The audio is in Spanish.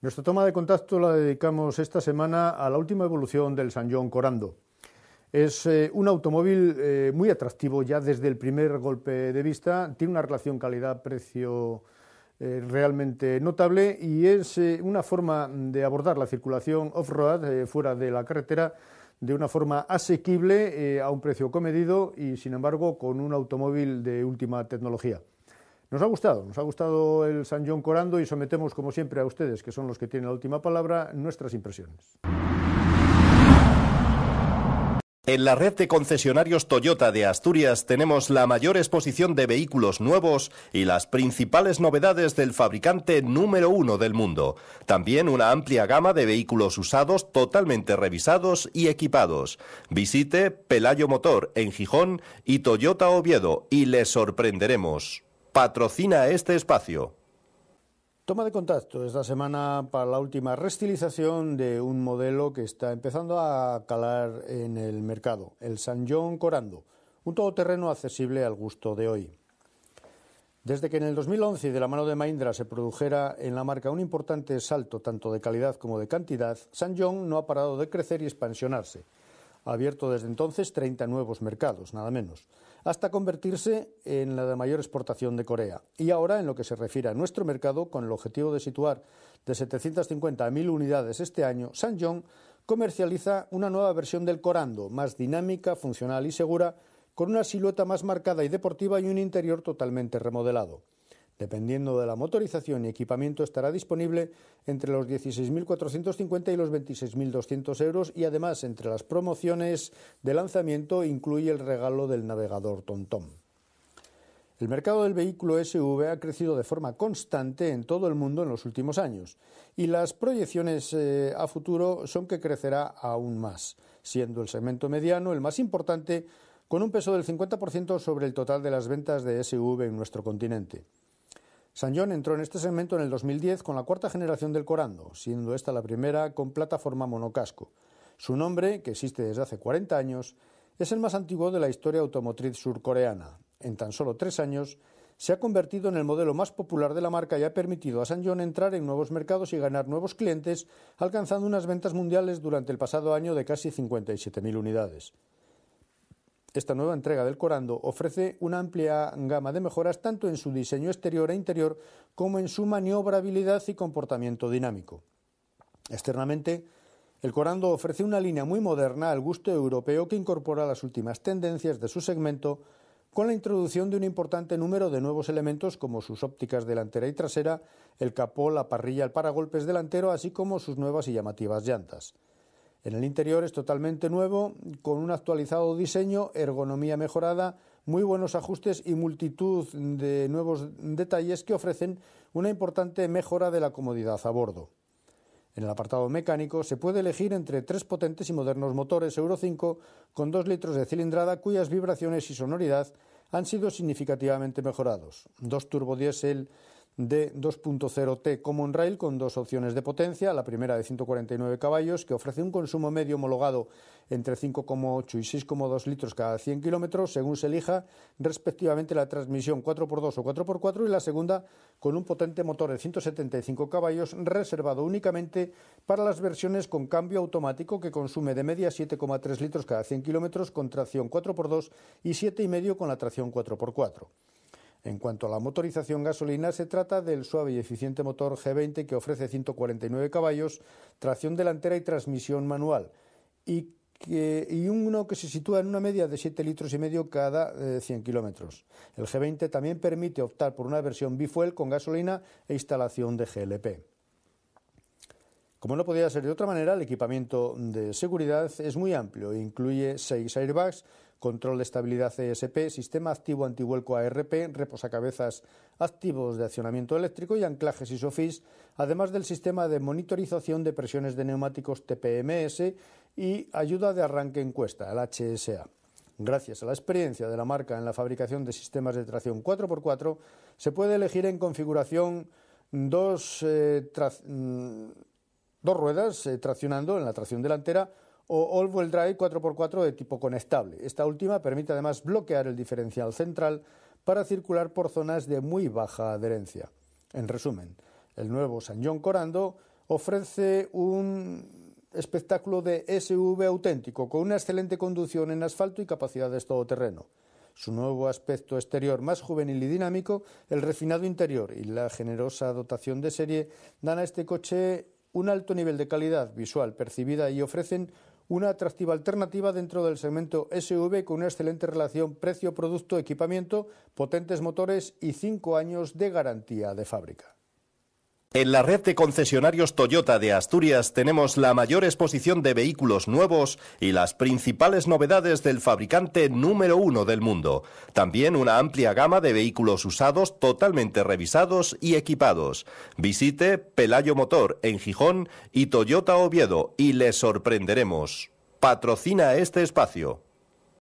Nuestra toma de contacto la dedicamos esta semana a la última evolución del San John Corando. Es eh, un automóvil eh, muy atractivo ya desde el primer golpe de vista, tiene una relación calidad-precio eh, realmente notable y es una forma de abordar la circulación off-road fuera de la carretera de una forma asequible a un precio comedido y sin embargo con un automóvil de última tecnología. Nos ha gustado, nos ha gustado el San John Corando y sometemos, como siempre, a ustedes, que son los que tienen la última palabra, nuestras impresiones. En la red de concesionarios Toyota de Asturias tenemos la mayor exposición de vehículos nuevos y las principales novedades del fabricante número uno del mundo. También una amplia gama de vehículos usados totalmente revisados y equipados. Visite Pelayo Motor en Gijón y Toyota Oviedo y les sorprenderemos patrocina este espacio. Toma de contacto esta semana para la última restilización de un modelo que está empezando a calar en el mercado, el San Corando, un todoterreno accesible al gusto de hoy. Desde que en el 2011 de la mano de Maindra se produjera en la marca un importante salto tanto de calidad como de cantidad, San John no ha parado de crecer y expansionarse ha abierto desde entonces 30 nuevos mercados, nada menos, hasta convertirse en la de mayor exportación de Corea. Y ahora, en lo que se refiere a nuestro mercado, con el objetivo de situar de 750 a 1.000 unidades este año, Sanjong comercializa una nueva versión del Corando, más dinámica, funcional y segura, con una silueta más marcada y deportiva y un interior totalmente remodelado. Dependiendo de la motorización y equipamiento, estará disponible entre los 16.450 y los 26.200 euros y además entre las promociones de lanzamiento incluye el regalo del navegador Tontón. El mercado del vehículo SUV ha crecido de forma constante en todo el mundo en los últimos años y las proyecciones eh, a futuro son que crecerá aún más, siendo el segmento mediano el más importante con un peso del 50% sobre el total de las ventas de SUV en nuestro continente. San entró en este segmento en el 2010 con la cuarta generación del Corando, siendo esta la primera con plataforma monocasco. Su nombre, que existe desde hace 40 años, es el más antiguo de la historia automotriz surcoreana. En tan solo tres años, se ha convertido en el modelo más popular de la marca y ha permitido a San entrar en nuevos mercados y ganar nuevos clientes, alcanzando unas ventas mundiales durante el pasado año de casi 57.000 unidades. Esta nueva entrega del Corando ofrece una amplia gama de mejoras tanto en su diseño exterior e interior como en su maniobrabilidad y comportamiento dinámico. Externamente, el Corando ofrece una línea muy moderna al gusto europeo que incorpora las últimas tendencias de su segmento con la introducción de un importante número de nuevos elementos como sus ópticas delantera y trasera, el capó, la parrilla, el paragolpes delantero, así como sus nuevas y llamativas llantas. En el interior es totalmente nuevo, con un actualizado diseño, ergonomía mejorada, muy buenos ajustes y multitud de nuevos detalles que ofrecen una importante mejora de la comodidad a bordo. En el apartado mecánico se puede elegir entre tres potentes y modernos motores Euro 5 con 2 litros de cilindrada cuyas vibraciones y sonoridad han sido significativamente mejorados, dos turbodiesel de 2.0T Common Rail con dos opciones de potencia, la primera de 149 caballos que ofrece un consumo medio homologado entre 5,8 y 6,2 litros cada 100 kilómetros según se elija respectivamente la transmisión 4x2 o 4x4 y la segunda con un potente motor de 175 caballos reservado únicamente para las versiones con cambio automático que consume de media 7,3 litros cada 100 kilómetros con tracción 4x2 y 7,5 con la tracción 4x4. En cuanto a la motorización gasolina, se trata del suave y eficiente motor G20 que ofrece 149 caballos, tracción delantera y transmisión manual, y, uno que se sitúa en una media de 7 litros y medio cada 100 eh, kilómetros. El G20 también permite optar por una versión bifuel con gasolina e instalación de GLP. Como no podía ser de otra manera, el equipamiento de seguridad es muy amplio. e Incluye 6 airbags, control de estabilidad ESP, sistema activo antivuelco ARP, reposacabezas activos de accionamiento eléctrico y anclajes ISOFIS, además del sistema de monitorización de presiones de neumáticos TPMS y ayuda de arranque encuesta, el HSA. Gracias a la experiencia de la marca en la fabricación de sistemas de tracción 4x4, se puede elegir en configuración dos, eh, mm, ruedas eh, traccionando en la tracción delantera o all-wheel drive 4x4 de tipo conectable. Esta última permite además bloquear el diferencial central para circular por zonas de muy baja adherencia. En resumen, el nuevo San John Corando ofrece un espectáculo de SUV auténtico con una excelente conducción en asfalto y capacidades todoterreno. Su nuevo aspecto exterior más juvenil y dinámico, el refinado interior y la generosa dotación de serie dan a este coche un alto nivel de calidad visual percibida y ofrecen una atractiva alternativa dentro del segmento SUV con una excelente relación precio-producto-equipamiento, potentes motores y cinco años de garantía de fábrica. En la red de concesionarios Toyota de Asturias tenemos la mayor exposición de vehículos nuevos y las principales novedades del fabricante número uno del mundo. También una amplia gama de vehículos usados totalmente revisados y equipados. Visite Pelayo Motor en Gijón y Toyota Oviedo y les sorprenderemos. Patrocina este espacio.